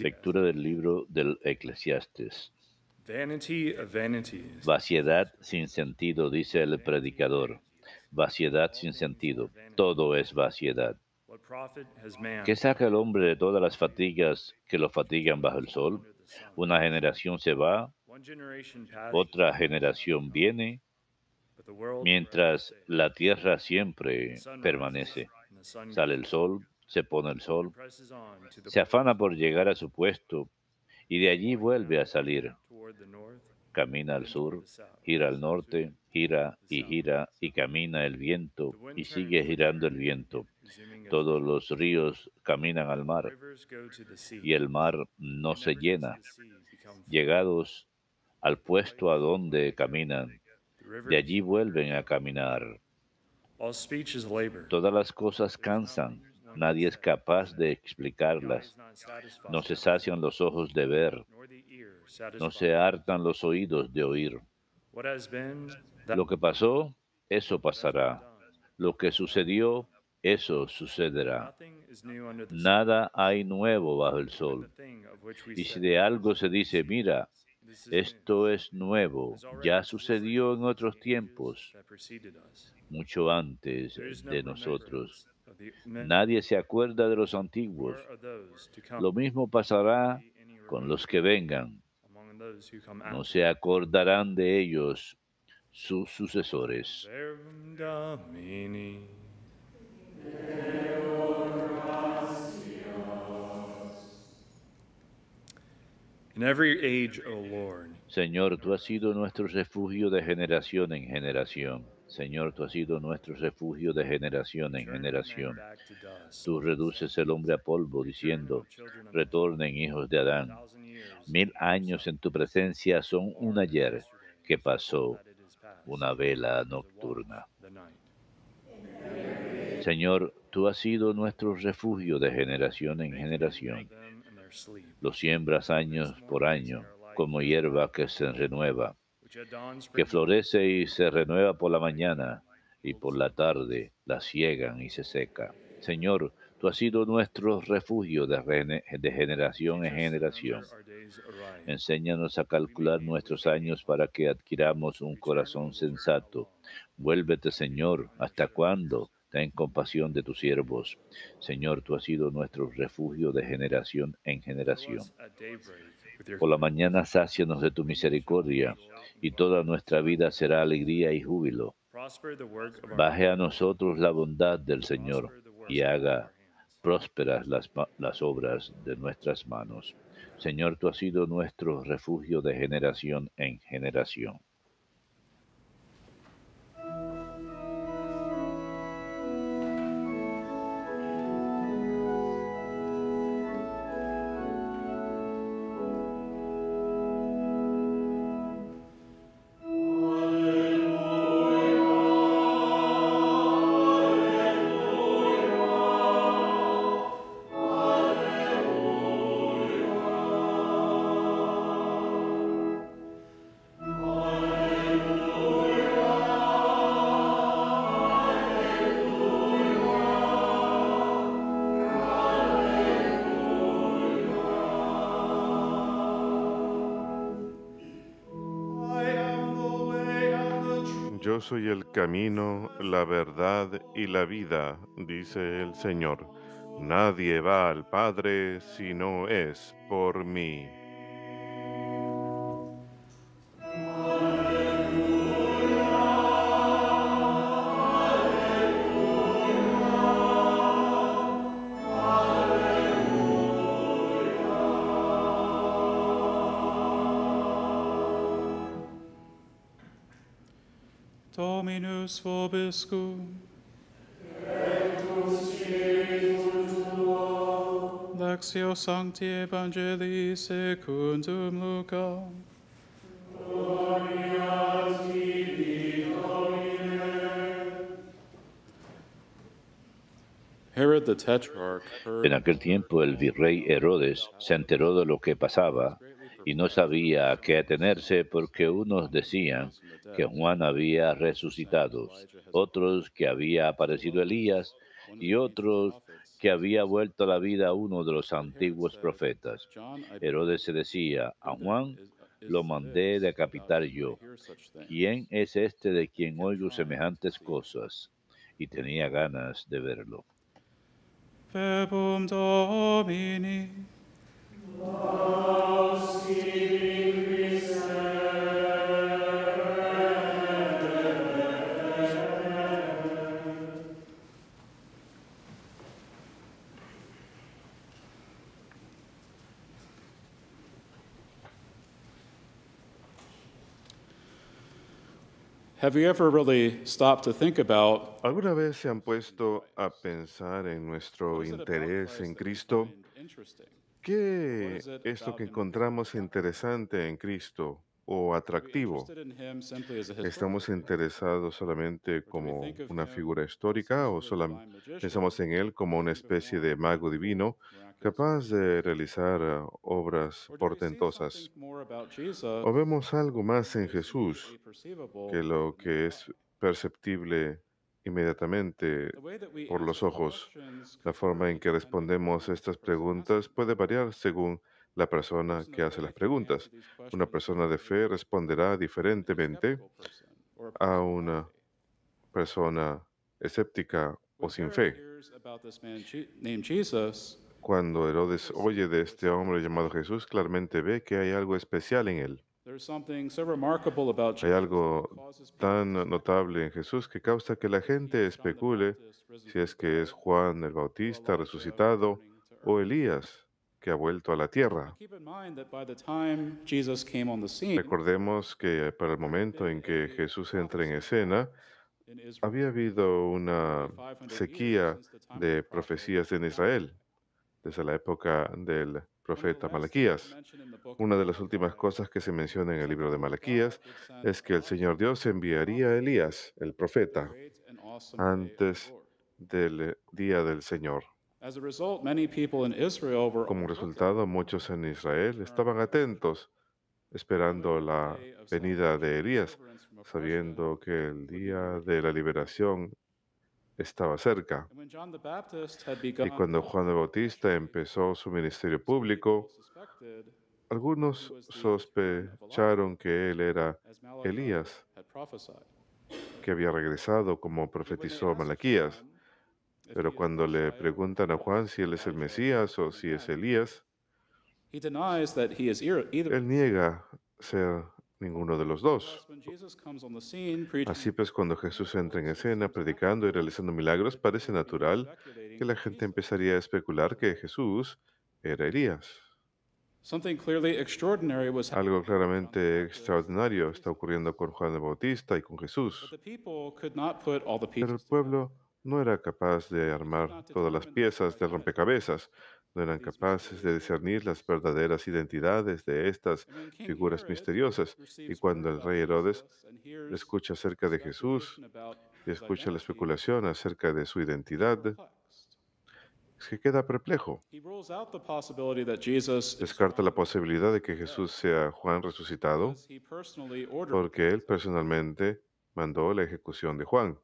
Lectura del libro del Eclesiastes. Vaciedad sin sentido, dice el predicador. Vaciedad sin sentido. Todo es vaciedad. ¿Qué saca el hombre de todas las fatigas que lo fatigan bajo el sol? Una generación se va, otra generación viene, mientras la tierra siempre permanece. Sale el sol, se pone el sol, se afana por llegar a su puesto y de allí vuelve a salir. Camina al sur, gira al norte, gira y gira y camina el viento y sigue girando el viento. Todos los ríos caminan al mar y el mar no se llena. Llegados al puesto a donde caminan, de allí vuelven a caminar. Todas las cosas cansan, Nadie es capaz de explicarlas. No se sacian los ojos de ver. No se hartan los oídos de oír. Lo que pasó, eso pasará. Lo que sucedió, eso sucederá. Nada hay nuevo bajo el sol. Y si de algo se dice, mira, esto es nuevo, ya sucedió en otros tiempos, mucho antes de nosotros. Nadie se acuerda de los antiguos. Lo mismo pasará con los que vengan. No se acordarán de ellos sus sucesores. Señor, tú has sido nuestro refugio de generación en generación. Señor, tú has sido nuestro refugio de generación en generación. Tú reduces el hombre a polvo, diciendo, retornen hijos de Adán. Mil años en tu presencia son un ayer que pasó, una vela nocturna. Señor, tú has sido nuestro refugio de generación en generación. Lo siembras años por año, como hierba que se renueva que florece y se renueva por la mañana y por la tarde la ciegan y se seca. Señor, tú has sido nuestro refugio de, generación en generación. Enséñanos a calcular nuestros años para que adquiramos un corazón sensato. Vuélvete, Señor, ¿hasta cuándo? Ten compasión de tus siervos. Señor, tú has sido nuestro refugio de generación en generación. Por la mañana sácianos de tu misericordia, y toda nuestra vida será alegría y júbilo. Baje a nosotros la bondad del Señor y haga prósperas las, las obras de nuestras manos. Señor, tú has sido nuestro refugio de generación en generación. soy el camino, la verdad y la vida, dice el Señor. Nadie va al Padre si no es por mí. Dominus Sancti Gloria En aquel tiempo el virrey Herodes se enteró de lo que pasaba y no sabía a qué atenerse porque unos decían que Juan había resucitado, otros que había aparecido Elías y otros que había vuelto a la vida uno de los antiguos profetas. Herodes se decía, a Juan lo mandé decapitar yo. ¿Quién es este de quien oigo semejantes cosas? Y tenía ganas de verlo. Have you ever really stopped to think about ¿Alguna vez se han puesto a pensar en nuestro interés en Cristo? ¿Qué es lo que encontramos interesante en Cristo o atractivo? ¿Estamos interesados solamente como una figura histórica o solamente pensamos en Él como una especie de mago divino capaz de realizar ah, obras portentosas? ¿O vemos algo más en Jesús que lo que es perceptible inmediatamente por los ojos. La forma en que respondemos estas preguntas puede variar según la persona que hace las preguntas. Una persona de fe responderá diferentemente a una persona escéptica o sin fe. Cuando Herodes oye de este hombre llamado Jesús, claramente ve que hay algo especial en él. Hay algo tan notable en Jesús que causa que la gente especule si es que es Juan el Bautista resucitado o Elías que ha vuelto a la tierra. Recordemos que para el momento en que Jesús entra en escena, había habido una sequía de profecías en Israel desde la época del profeta Malaquías. Una de las últimas uh, cosas que se menciona en el libro de Malaquías uh, es que el Señor Dios uh, enviaría a Elías, el profeta, antes del eh, día del Señor. Como resultado, muchos en Israel estaban atentos, esperando la venida de Elías, sabiendo que el día de la liberación estaba cerca. Y cuando Juan el Bautista empezó su ministerio público, algunos sospecharon que él era Elías, que había regresado como profetizó Malaquías. Pero cuando le preguntan a Juan si él es el Mesías o si es Elías, él niega ser ninguno de los dos. Así pues, cuando Jesús entra en escena predicando y realizando milagros, parece natural que la gente empezaría a especular que Jesús era Elías. Algo claramente extraordinario está ocurriendo con Juan el Bautista y con Jesús. Pero el pueblo no era capaz de armar todas las piezas del rompecabezas, no eran capaces de discernir las verdaderas identidades de estas figuras misteriosas. Y cuando el rey Herodes escucha acerca de Jesús y escucha la especulación acerca de su identidad, que queda perplejo. Descarta la posibilidad de que Jesús sea Juan resucitado porque él personalmente mandó la ejecución de Juan.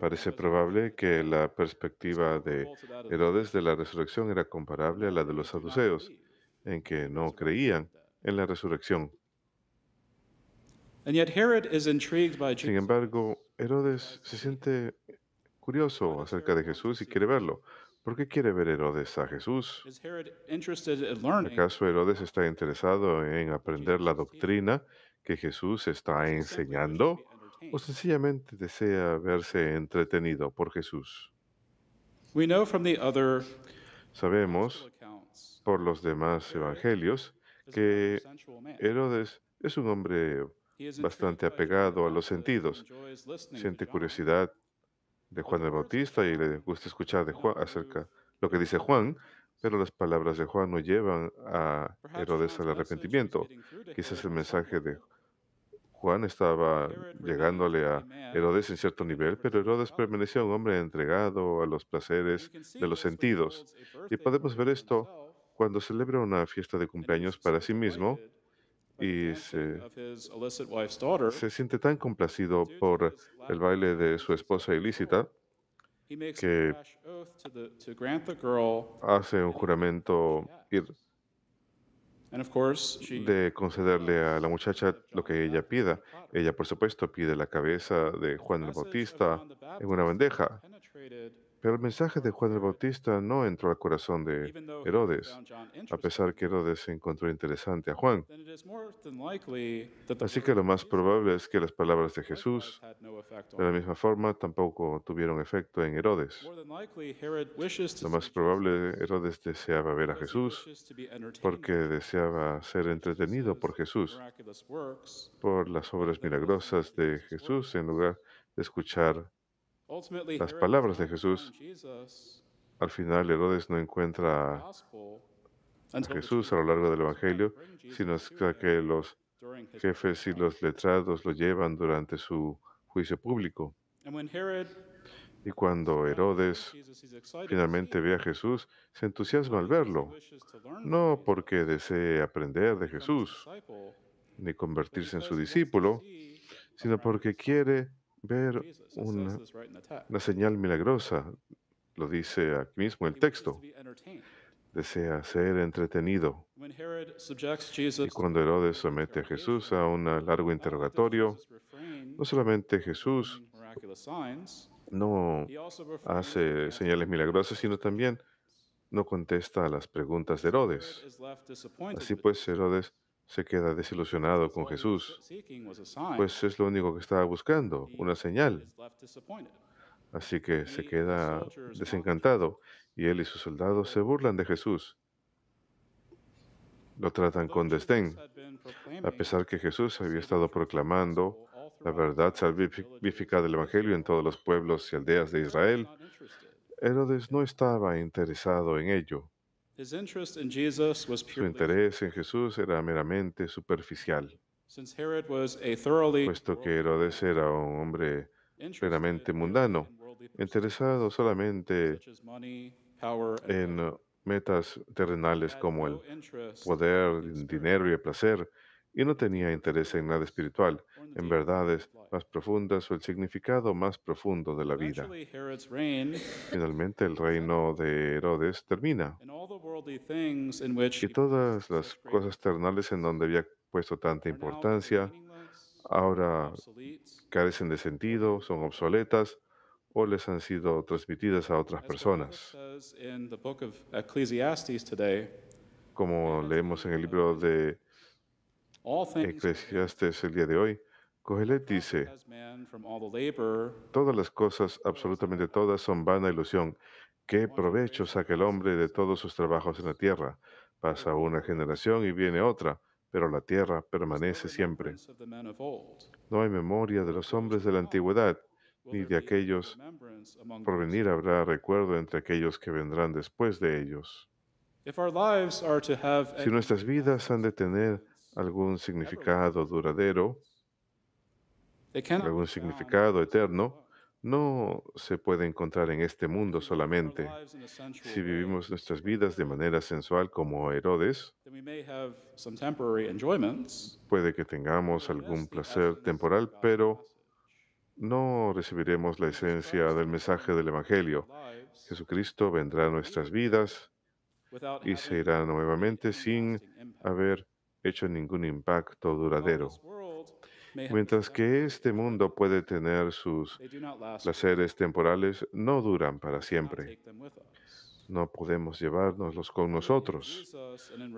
Parece probable que la perspectiva de Herodes de la resurrección era comparable a la de los saduceos, en que no creían en la resurrección. Sin embargo, Herodes se siente curioso acerca de Jesús y quiere verlo. ¿Por qué quiere ver Herodes a Jesús? ¿Acaso Herodes está interesado en aprender la doctrina que Jesús está enseñando? o sencillamente desea verse entretenido por Jesús. Sabemos por los demás evangelios que Herodes es un hombre bastante apegado a los sentidos. Siente curiosidad de Juan el Bautista y le gusta escuchar de Juan acerca lo que dice Juan, pero las palabras de Juan no llevan a Herodes al arrepentimiento. Quizás el mensaje de Juan Juan estaba llegándole a Herodes en cierto nivel, pero Herodes permanecía un hombre entregado a los placeres de los sentidos. Y podemos ver esto cuando celebra una fiesta de cumpleaños para sí mismo y se, siente tan complacido por el baile de su esposa ilícita que hace un juramento de concederle a la muchacha lo que ella pida. Ella, por supuesto, pide la cabeza de Juan el Bautista en una bandeja. Pero el mensaje de Juan el Bautista no entró al corazón de Herodes, a pesar que Herodes encontró interesante a Juan. Así que lo más probable es que las palabras de Jesús, de la misma forma, tampoco tuvieron efecto en Herodes. Lo más probable, Herodes deseaba ver a Jesús porque deseaba ser entretenido por Jesús, por las obras milagrosas de Jesús, en lugar de escuchar las palabras de Jesús, al final Herodes no encuentra a Jesús a lo largo del Evangelio, sino hasta que los jefes y los letrados lo llevan durante su juicio público. Y cuando Herodes finalmente ve a Jesús, se entusiasma al verlo, no porque desee aprender de Jesús ni convertirse en su discípulo, sino porque quiere ver una, señal milagrosa, lo dice aquí mismo el texto. Desea ser entretenido. Y cuando Herodes somete a Jesús a un largo interrogatorio, no solamente Jesús no hace señales milagrosas, sino también no contesta a las preguntas de Herodes. Así pues, Herodes se queda desilusionado con Jesús, pues es lo único que estaba buscando, una señal. Así que se queda desencantado y él y sus soldados se burlan de Jesús. Lo tratan con desdén, a pesar que Jesús había estado proclamando la verdad salvífica del Evangelio en todos los pueblos y aldeas de Israel. Herodes no estaba interesado en ello. Su interés en Jesús era meramente superficial, puesto que Herodes era un hombre meramente mundano, interesado solamente en metas terrenales como el poder, dinero y el placer, y no tenía interés en nada espiritual, en verdades más profundas o el significado más profundo de la vida. Finalmente el reino de Herodes termina y todas las cosas ternales en donde había puesto tanta importancia ahora carecen de sentido, son obsoletas o les han sido transmitidas a otras personas. Como leemos en el libro de Eclesiastes el día de hoy, Cogelet dice, todas las cosas, absolutamente todas, son vana ilusión. ¿Qué provecho saca el hombre de todos sus trabajos en la tierra? Pasa una generación y viene otra, pero la tierra permanece siempre. No hay memoria de los hombres de la antigüedad, ni de aquellos. Por venir habrá recuerdo entre aquellos que vendrán después de ellos. Si nuestras vidas han de tener algún significado duradero, algún significado eterno, no se puede encontrar en este mundo solamente. Si vivimos nuestras vidas de manera sensual como Herodes, puede que tengamos algún placer temporal, pero no recibiremos la esencia del mensaje del Evangelio. Jesucristo vendrá a nuestras vidas y se irá nuevamente sin haber hecho ningún impacto duradero. Mientras que este mundo puede tener sus placeres temporales, no duran para siempre. No podemos llevárnoslos con nosotros.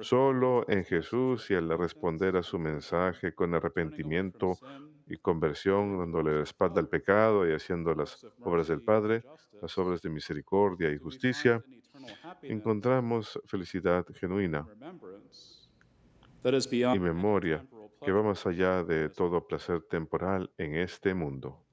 Solo en Jesús y al responder a su mensaje con arrepentimiento y conversión, dándole la espalda al pecado y haciendo las obras del Padre, las obras de misericordia y justicia, encontramos felicidad genuina y memoria que va más allá de todo placer temporal en este mundo.